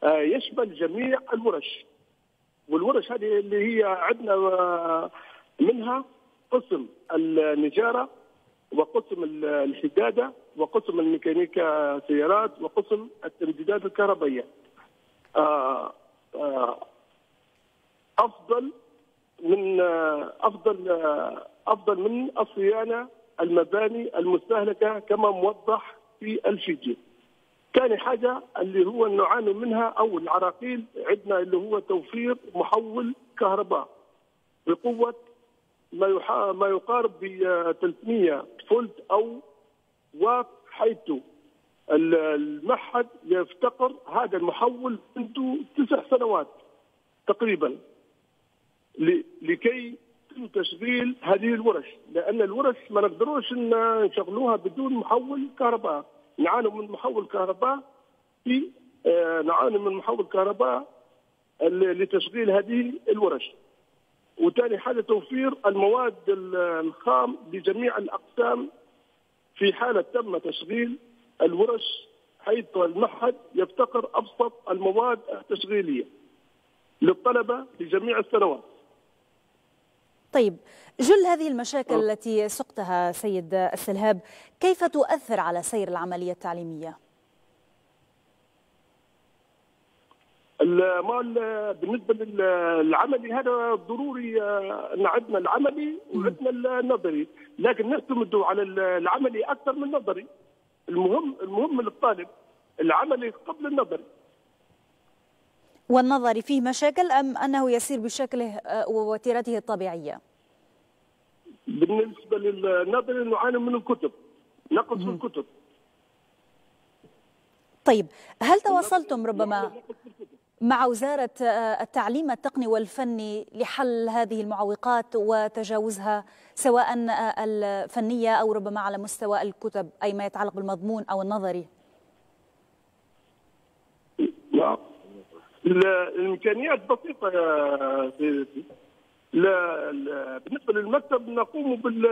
آه، يشمل جميع الورش والورش هذه اللي هي عندنا آه، منها قسم النجارة وقسم الحدادة وقسم الميكانيكا سيارات وقسم التمديدات الكهربائية آه، أفضل من أفضل أفضل من الصيانة المباني المستهلكة كما موضح في الفيديو. ثاني حاجة اللي هو نعاني منها أو العراقيل عندنا اللي هو توفير محول كهرباء بقوة ما يحا... ما يقارب ب 300 فولت أو واط حيث المعهد يفتقر هذا المحول منذ تسع سنوات تقريبا لكي يمكن تشغيل هذه الورش لان الورش ما نقدروش نشغلوها بدون محول كهرباء آه، نعاني من محول كهرباء في نعاني من محول كهرباء لتشغيل هذه الورش وثاني حاجه توفير المواد الخام لجميع الاقسام في حاله تم تشغيل الورش حيث المعهد يفتقر ابسط المواد التشغيليه للطلبه لجميع السنوات طيب جل هذه المشاكل التي سقتها سيد السلهاب كيف تؤثر على سير العملية التعليمية؟ بالنسبة للعملي هذا ضروري آه، أن عندنا العملي وعندنا النظري لكن نعتمد على العملي أكثر من النظري المهم المهم للطالب العملي قبل النظري والنظر فيه مشاكل أم أنه يسير بشكله آه، ووتيرته الطبيعية بالنسبة للنظر نعاني من الكتب نقص في الكتب طيب هل تواصلتم ربما مع وزارة آه، التعليم التقني والفني لحل هذه المعوقات وتجاوزها سواء آه، الفنية أو ربما على مستوى الكتب أي ما يتعلق بالمضمون أو النظري؟ الامكانيات بسيطه يا لا لا بالنسبه للمكتب نقوم بال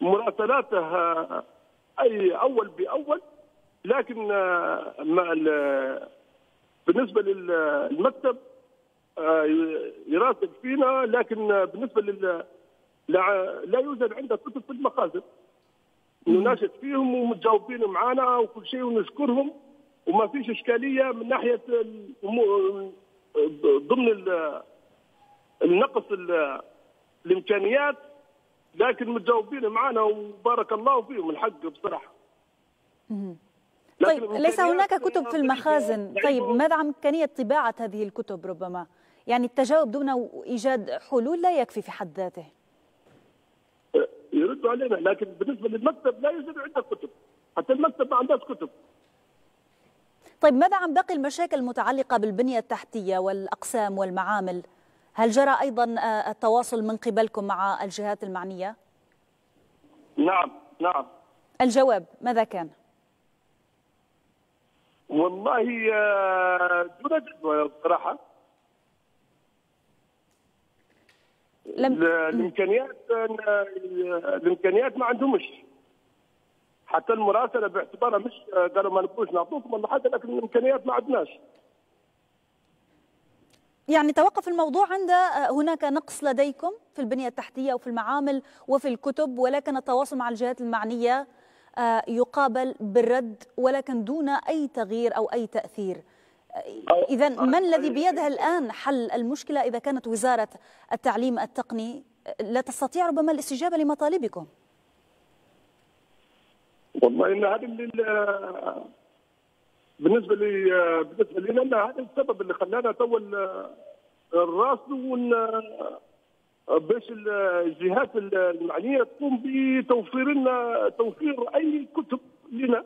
مراسلاته اي اول باول لكن مع بالنسبه للمكتب آه، يراسل فينا لكن بالنسبه لل لا يوجد عنده كتب في المخازن نناشد فيهم ومتجاوبين معنا وكل شيء ونشكرهم وما فيش اشكاليه من ناحيه ضمن النقص الامكانيات لكن متجاوبين معنا وبارك الله فيهم الحق بصراحه. طيب ليس هناك كتب في المخازن، يعني طيب ماذا عن امكانيه طباعه هذه الكتب ربما؟ يعني التجاوب دون ايجاد حلول لا يكفي في حد ذاته. يردوا علينا لكن بالنسبه للمكتب لا يوجد عندك كتب، حتى المكتب ما عندهاش كتب. طيب ماذا عن باقي المشاكل المتعلقة بالبنية التحتية والأقسام والمعامل هل جرى أيضا آه، التواصل من قبلكم مع الجهات المعنية؟ نعم نعم الجواب ماذا كان؟ والله آه، دون جدوى بصراحة لم... الامكانيات آه، الامكانيات ما عندهمش حتى المراسله باعتبارها مش آه، قالوا ما نبوش نعطوكم ولا حاجه لكن الامكانيات ما عندناش يعني توقف الموضوع عند آه، هناك نقص لديكم في البنية التحتية وفي المعامل وفي الكتب ولكن التواصل مع الجهات المعنية آه، يقابل بالرد ولكن دون أي تغيير أو أي تأثير إذا من الذي بيدها الآن حل المشكلة إذا كانت وزارة التعليم التقني لا تستطيع ربما الاستجابة لمطالبكم؟ والله ان هذا بالنسبه لي بالنسبه لي لان هذا السبب اللي خلانا تو الراس وال باش الجهات المعنيه تقوم بتوفير لنا توفير اي كتب لنا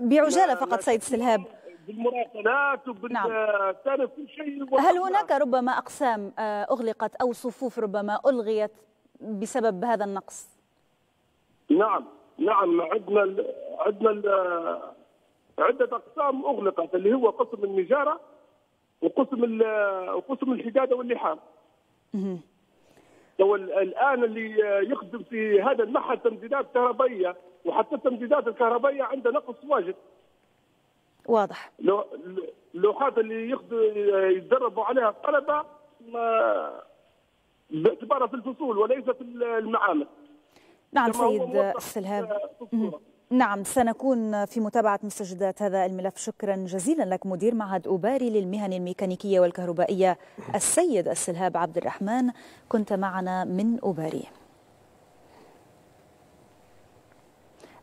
بعجاله فقط سيد سلهاب بالمراسلات وبالتعرف نعم. كل شيء هل هناك ربما اقسام آه، اغلقت او صفوف ربما الغيت بسبب هذا النقص؟ نعم نعم عندنا عندنا عده اقسام اغلقت اللي هو قسم النجاره وقسم وقسم الحداده واللحام. تو الان اللي يخدم في هذا المعهد تمديدات كهربائيه وحتى التمديدات الكهربائيه عنده نقص واجد. واضح. اللوحات اللي يخدم يتدربوا عليها الطلبه باعتبارها في الفصول وليس في المعامل. نعم سيد السلهاب نعم سنكون في متابعة مستجدات هذا الملف شكرا جزيلا لك مدير معهد أوباري للمهن الميكانيكية والكهربائية السيد السلهاب عبد الرحمن كنت معنا من أوباري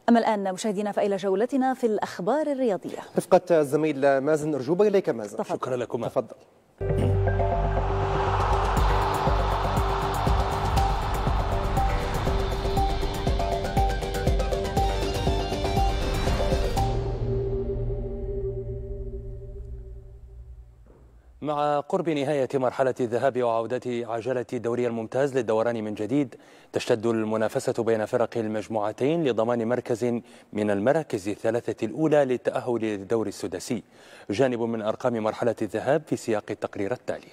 أما الآن مشاهدينا فإلى جولتنا في الأخبار الرياضية رفقة الزميل مازن أرجوبة إليك مازن تفضل. شكرا لكم تفضل قرب نهاية مرحلة الذهاب وعودة عجلة الدوري الممتاز للدوران من جديد تشتد المنافسة بين فرق المجموعتين لضمان مركز من المراكز الثلاثة الأولى للتأهل للدور السداسي جانب من أرقام مرحلة الذهاب في سياق التقرير التالي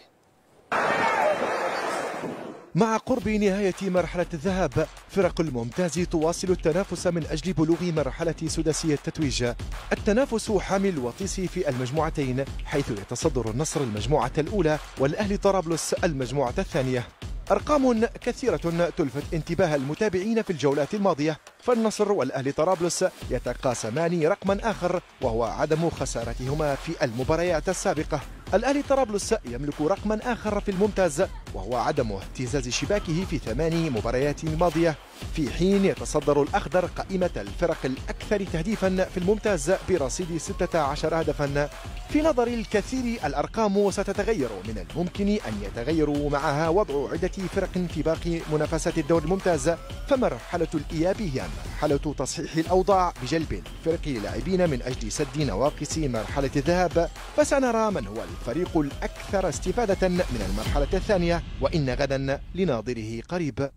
مع قرب نهاية مرحلة الذهاب فرق الممتاز تواصل التنافس من أجل بلوغ مرحلة سداسية التتويج التنافس حامي الوطيس في المجموعتين حيث يتصدر النصر المجموعة الأولى والأهلي طرابلس المجموعة الثانية أرقام كثيرة تلفت انتباه المتابعين في الجولات الماضية فالنصر والأهلي طرابلس يتقاسمان رقما آخر وهو عدم خسارتهما في المباريات السابقة الأهلي طرابلس يملك رقما آخر في الممتاز وهو عدم اهتزاز شباكه في ثماني مباريات ماضية في حين يتصدر الأخضر قائمة الفرق الأكثر تهديفا في الممتاز برصيد 16 هدفا في نظر الكثير الأرقام ستتغير من الممكن أن يتغير معها وضع عدة فرق في باقي منافسات الدور الممتاز فمرحلة الإياب هي مرحلة تصحيح الأوضاع بجلب فرق لاعبين من أجل سد نواقص مرحلة الذهاب فسنرى من هو الفريق الأكثر استفادة من المرحلة الثانية وإن غدا لناظره قريب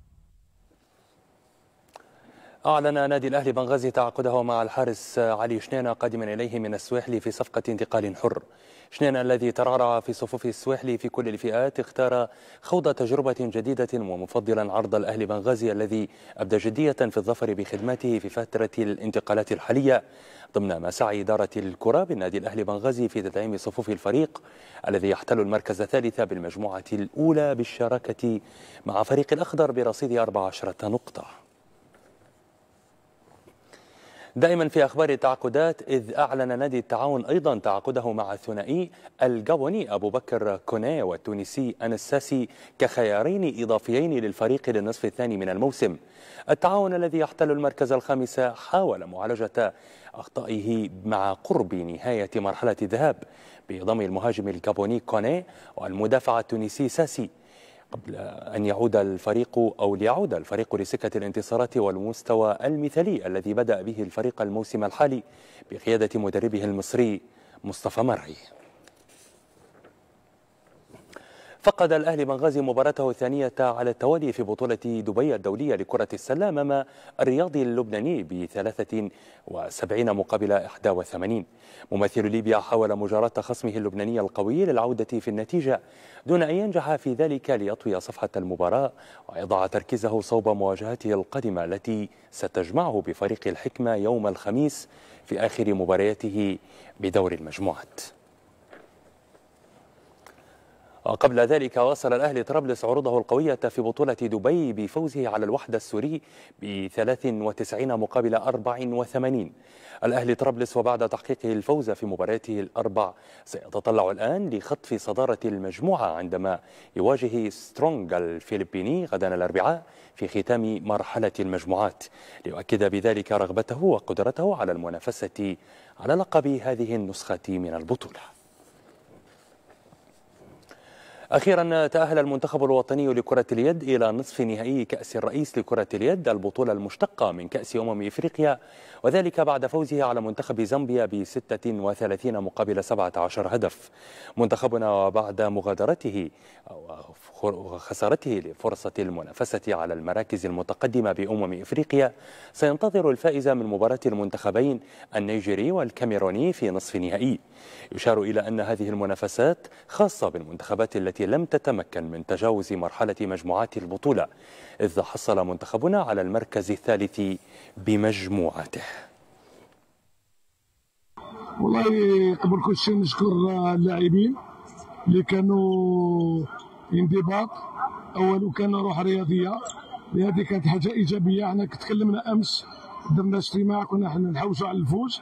أعلن نادي الأهلي بنغازي تعاقده مع الحارس علي شنينة قادما إليه من السويحلي في صفقة انتقال حر شنينة الذي ترعرع في صفوف السويحلي في كل الفئات اختار خوض تجربة جديدة ومفضلا عرض الأهلي بنغازي الذي أبدى جدية في الظفر بخدمته في فترة الانتقالات الحالية ضمن مساعي إدارة الكرة بالنادي الأهلي بنغازي في تدعيم صفوف الفريق الذي يحتل المركز الثالث بالمجموعة الأولى بالشراكة مع فريق الأخضر برصيد 14 نقطة دائما في أخبار التعاقدات إذ أعلن نادي التعاون أيضا تعاقده مع الثنائي الجابوني أبو بكر كونيه والتونسي أنساسي كخيارين إضافيين للفريق للنصف الثاني من الموسم التعاون الذي يحتل المركز الخامس حاول معالجة أخطائه مع قرب نهاية مرحلة الذهاب بضم المهاجم الجابوني كونيه والمدافع التونسي ساسي قبل أن يعود الفريق أو ليعود الفريق لسكة الانتصارات والمستوى المثالي الذي بدأ به الفريق الموسم الحالي بقيادة مدربه المصري مصطفى مرعي فقد الأهلي بنغازي مباراته الثانية على التوالي في بطولة دبي الدولية لكرة السلة أمام الرياضي اللبناني ب 73 مقابل 81 ممثل ليبيا حاول مجاراة خصمه اللبناني القوي للعودة في النتيجة دون أن ينجح في ذلك ليطوي صفحة المباراة ويضع تركيزه صوب مواجهته القادمة التي ستجمعه بفريق الحكمة يوم الخميس في آخر مبارياته بدور المجموعات وقبل ذلك واصل الأهلي طرابلس عروضه القوية في بطولة دبي بفوزه على الوحدة السوري ب 93 مقابل 84 الأهلي طرابلس وبعد تحقيقه الفوز في مباراته الأربع سيتطلع الآن لخطف صدارة المجموعة عندما يواجه سترونغ الفلبيني غدا الأربعاء في ختام مرحلة المجموعات ليؤكد بذلك رغبته وقدرته على المنافسة على لقب هذه النسخة من البطولة أخيرا تأهل المنتخب الوطني لكرة اليد إلى نصف نهائي كأس الرئيس لكرة اليد البطولة المشتقة من كأس أمم إفريقيا وذلك بعد فوزه على منتخب زامبيا ب 36 مقابل 17 هدف منتخبنا وبعد مغادرته وخسارته لفرصة المنافسة على المراكز المتقدمة بأمم إفريقيا سينتظر الفائز من مباراة المنتخبين النيجيري والكاميروني في نصف نهائي يشار إلى أن هذه المنافسات خاصة بالمنتخبات التي لم تتمكن من تجاوز مرحلة مجموعات البطولة إذ حصل منتخبنا على المركز الثالث بمجموعته والله قبل كل شيء نشكر اللاعبين اللي كانوا انضباط اول كان روح رياضيه هذه كانت حاجه ايجابيه احنا تكلمنا امس درنا اجتماع كنا احنا نحوسوا على الفوز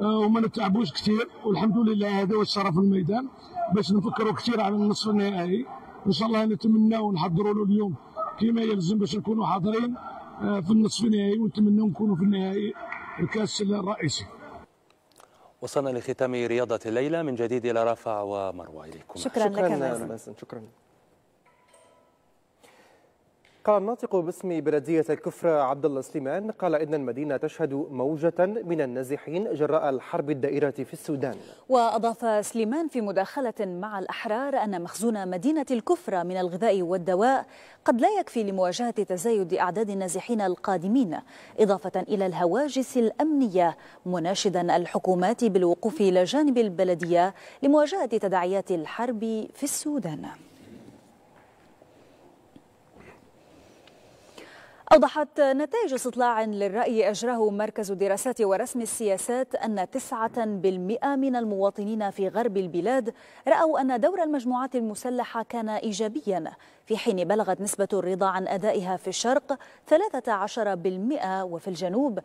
آه، وما نتعبوش كثير والحمد لله هذا هو الشرف الميدان باش نفكروا كثير على النصف النهائي ان شاء الله نتمناو نحضروا له اليوم كما يلزم باش نكونوا حاضرين آه، في النصف النهائي ونتمنى نكونوا في النهائي الكاس الرئيسي وصلنا لختام رياضة الليلة من جديد إلى رفع ومروى إليكم شكرا, شكرا لك شكرا, شكرا. قال الناطق باسم بلدية الكفرة عبد الله سليمان قال إن المدينة تشهد موجة من النازحين جراء الحرب الدائرة في السودان وأضاف سليمان في مداخلة مع الأحرار أن مخزون مدينة الكفرة من الغذاء والدواء قد لا يكفي لمواجهة تزايد أعداد النازحين القادمين إضافة إلى الهواجس الأمنية مناشدا الحكومات بالوقوف إلى جانب البلدية لمواجهة تداعيات الحرب في السودان أوضحت نتائج استطلاع للرأي أجراه مركز دراسات ورسم السياسات أن 9% من المواطنين في غرب البلاد رأوا أن دور المجموعات المسلحة كان إيجابيا في حين بلغت نسبة الرضا عن أدائها في الشرق 13% وفي الجنوب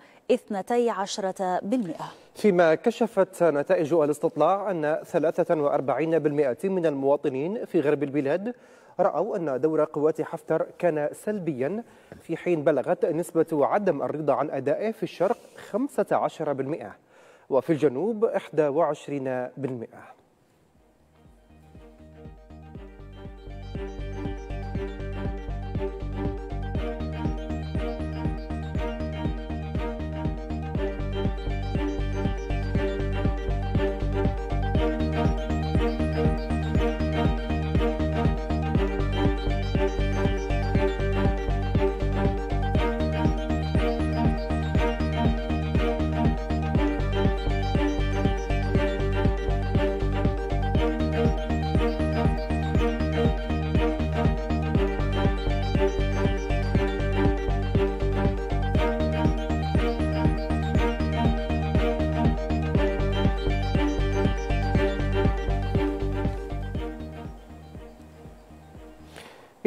12% فيما كشفت نتائج الاستطلاع أن 43% من المواطنين في غرب البلاد رأوا أن دور قوات حفتر كان سلبيا في حين بلغت نسبة عدم الرضا عن أدائه في الشرق 15% وفي الجنوب 21%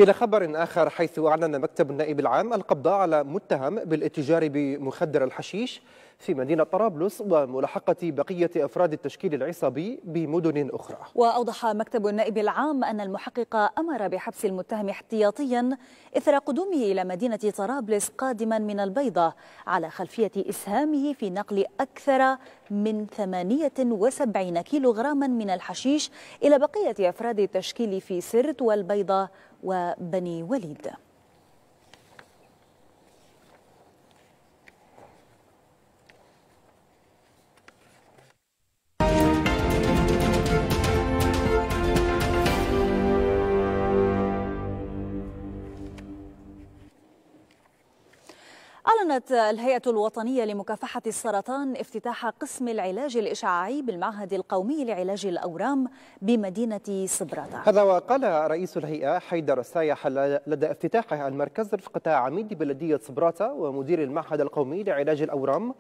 إلى خبر آخر حيث أعلن مكتب النائب العام القبض على متهم بالاتجار بمخدر الحشيش في مدينة طرابلس وملاحقة بقية أفراد التشكيل العصابي بمدن أخرى وأوضح مكتب النائب العام أن المحقق أمر بحبس المتهم احتياطيا إثر قدومه إلى مدينة طرابلس قادما من البيضة على خلفية إسهامه في نقل أكثر من 78 كيلوغراما من الحشيش إلى بقية أفراد التشكيل في سرت والبيضة وبني وليد أعلنت الهيئة الوطنية لمكافحة السرطان افتتاح قسم العلاج الإشعاعي بالمعهد القومي لعلاج الأورام بمدينة صبراتة هذا وقال رئيس الهيئة حيدر السايح لدى افتتاحه المركز رفقة عميد بلدية صبراتة ومدير المعهد القومي لعلاج الأورام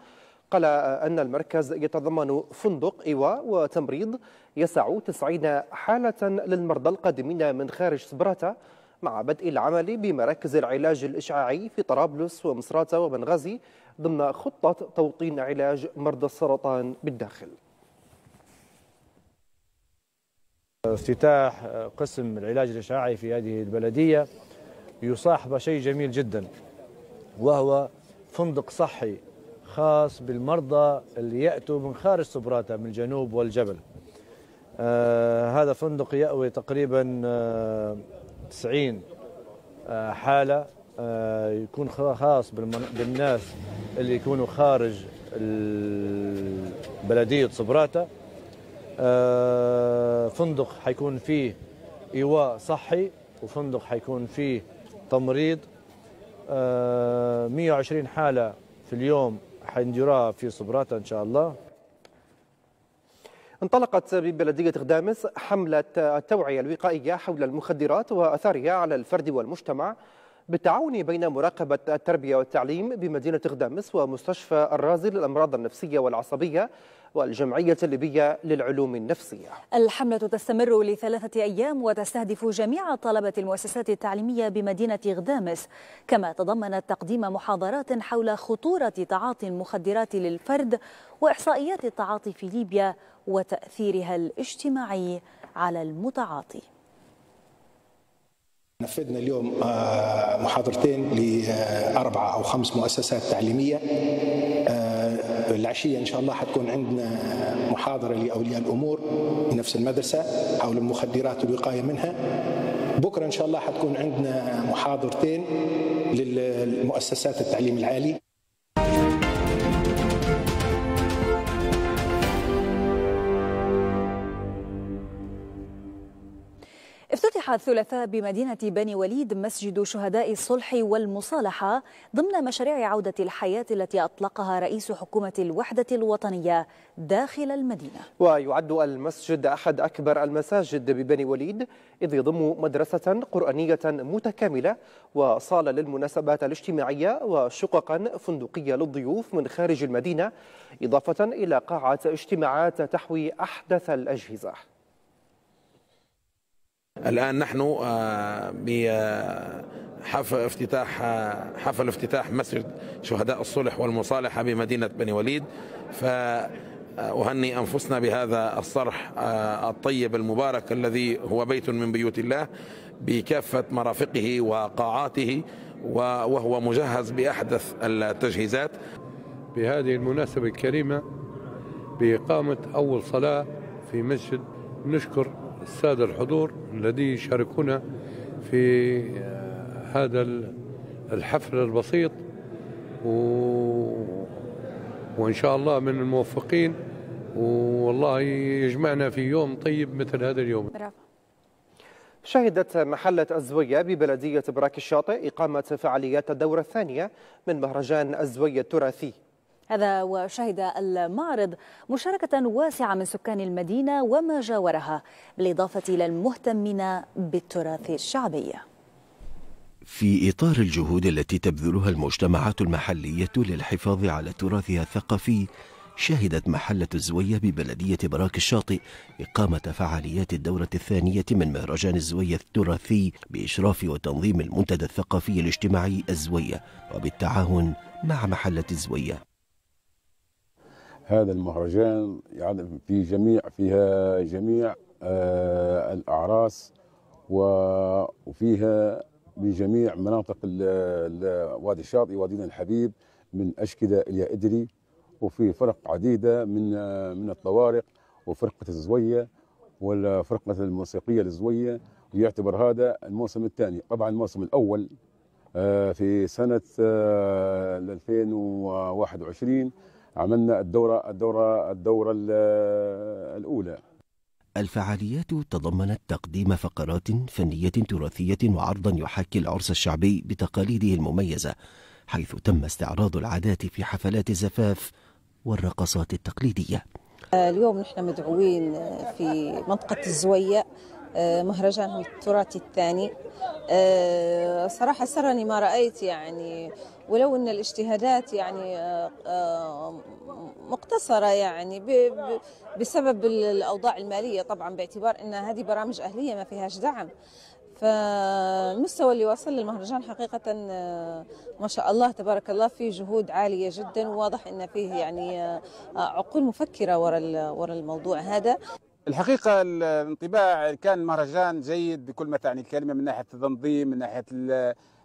قال أن المركز يتضمن فندق إيواء وتمريض يسع 90 حالة للمرضى القادمين من خارج صبراتة مع بدء العمل بمراكز العلاج الإشعاعي في طرابلس ومصراتة وبنغازي ضمن خطة توطين علاج مرضى السرطان بالداخل افتتاح قسم العلاج الإشعاعي في هذه البلدية يصاحب شيء جميل جدا وهو فندق صحي خاص بالمرضى اللي يأتوا من خارج صبراتة من الجنوب والجبل آه هذا فندق يأوي تقريبا آه 90 آه، حاله آه، يكون خاص بالناس اللي يكونوا خارج بلديه صبراته آه، فندق حيكون فيه ايواء صحي وفندق حيكون فيه تمريض 120 حاله في اليوم حنديرها في صبراته ان شاء الله انطلقت ببلدية غدامس حملة التوعية الوقائية حول المخدرات وأثارها على الفرد والمجتمع بالتعاون بين مراقبة التربية والتعليم بمدينة غدامس ومستشفى الرازي للأمراض النفسية والعصبية والجمعية الليبية للعلوم النفسية الحملة تستمر لثلاثة أيام وتستهدف جميع طلبة المؤسسات التعليمية بمدينة غدامس كما تضمنت تقديم محاضرات حول خطورة تعاطي المخدرات للفرد وإحصائيات التعاطي في ليبيا وتأثيرها الاجتماعي على المتعاطي نفذنا اليوم آه، محاضرتين لأربعة أو خمس مؤسسات تعليمية آه، العشية إن شاء الله حتكون عندنا محاضرة لأولياء الأمور في نفس المدرسة حول المخدرات والوقاية منها بكرة إن شاء الله حتكون عندنا محاضرتين للمؤسسات التعليم العالي افتتح الثلاثاء بمدينة بني وليد مسجد شهداء الصلح والمصالحة ضمن مشاريع عودة الحياة التي أطلقها رئيس حكومة الوحدة الوطنية داخل المدينة ويعد المسجد أحد أكبر المساجد ببني وليد إذ يضم مدرسة قرآنية متكاملة وصالة للمناسبات الاجتماعية وشققا فندقية للضيوف من خارج المدينة إضافة إلى قاعة اجتماعات تحوي أحدث الأجهزة الآن نحن آه، آه، حفل افتتاح آه، حفل افتتاح مسجد شهداء الصلح والمصالحة بمدينة بني وليد ف أهني أنفسنا بهذا الصرح الطيب المبارك الذي هو بيت من بيوت الله بكافة مرافقه وقاعاته وهو مجهز بأحدث التجهيزات بهذه المناسبة الكريمة بإقامة أول صلاة في مسجد نشكر السادة الحضور الذي يشاركونا في آه، هذا الحفل البسيط و... وإن شاء الله من الموفقين والله يجمعنا في يوم طيب مثل هذا اليوم شهدت محلة الزوية ببلدية براك الشاطئ إقامة فعاليات الدورة الثانية من مهرجان الزوية التراثي هذا وشهد المعرض مشاركة واسعة من سكان المدينة وما جاورها بالإضافة إلى المهتمين بالتراث الشعبي في إطار الجهود التي تبذلها المجتمعات المحلية للحفاظ على تراثها الثقافي شهدت محلة الزوية ببلدية براك الشاطئ إقامة فعاليات الدورة الثانية من مهرجان الزوية التراثي بإشراف وتنظيم المنتدى الثقافي الاجتماعي الزوية وبالتعاون مع محلة الزوية هذا المهرجان يعني في جميع فيها جميع آه، الأعراس وفيها من جميع مناطق وادي الشاطئ وادينا الحبيب من أشكدة إلى إدري وفي فرق عديدة من من الطوارق وفرقة الزوية والفرقة الموسيقية الزوية ويعتبر هذا الموسم الثاني طبعا الموسم الأول آه، في سنة 2021 آه، عملنا الدورة الدورة الدورة الأولى الفعاليات تضمنت تقديم فقرات فنية تراثية وعرضا يحاكي العرس الشعبي بتقاليده المميزة حيث تم استعراض العادات في حفلات الزفاف والرقصات التقليدية آه، اليوم نحن مدعوين في منطقة الزوية آه، مهرجان التراث الثاني آه، صراحة سرني ما رأيت يعني ولو أن الاجتهادات يعني آه، مقتصرة يعني بسبب الأوضاع المالية طبعا باعتبار أن هذه برامج أهلية ما فيهاش دعم فالمستوى اللي وصل للمهرجان حقيقة ما شاء الله تبارك الله فيه جهود عالية جدا وواضح أن فيه يعني عقول مفكرة وراء الموضوع هذا الحقيقة الانطباع كان مهرجان جيد بكل ما تعني الكلمة من ناحية التنظيم من ناحية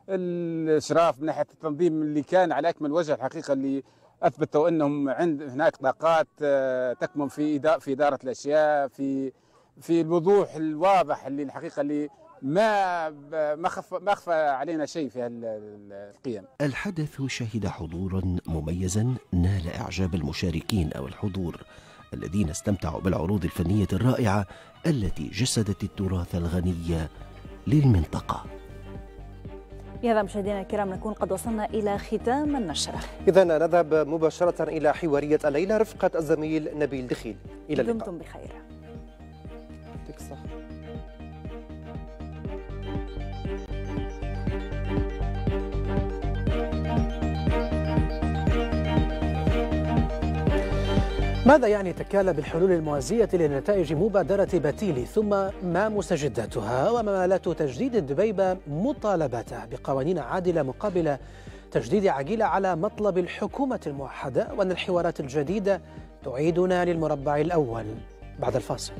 الاشراف من ناحية التنظيم اللي كان على اكمل وجه الحقيقة اللي اثبتوا انهم عند هناك طاقات آه، تكمن في في ادارة الاشياء في في الوضوح الواضح اللي الحقيقة اللي ما ما خف ما خفى علينا شيء في القيم. الحدث شهد حضورا مميزا نال اعجاب المشاركين او الحضور الذين استمتعوا بالعروض الفنية الرائعة التي جسدت التراث الغني للمنطقة بهذا مشاهدينا الكرام نكون قد وصلنا إلى ختام النشرة إذا نذهب مباشرة إلى حوارية الليلة رفقة الزميل نبيل دخيل إلى اللقاء دمتم بخير ماذا يعني تكالب بالحلول الموازية لنتائج مبادرة بتيلي ثم ما مستجداتها وممالات تجديد الدبيبة مطالبته بقوانين عادلة مقابل تجديد عقيلة على مطلب الحكومة الموحدة وأن الحوارات الجديدة تعيدنا للمربع الأول بعد الفاصل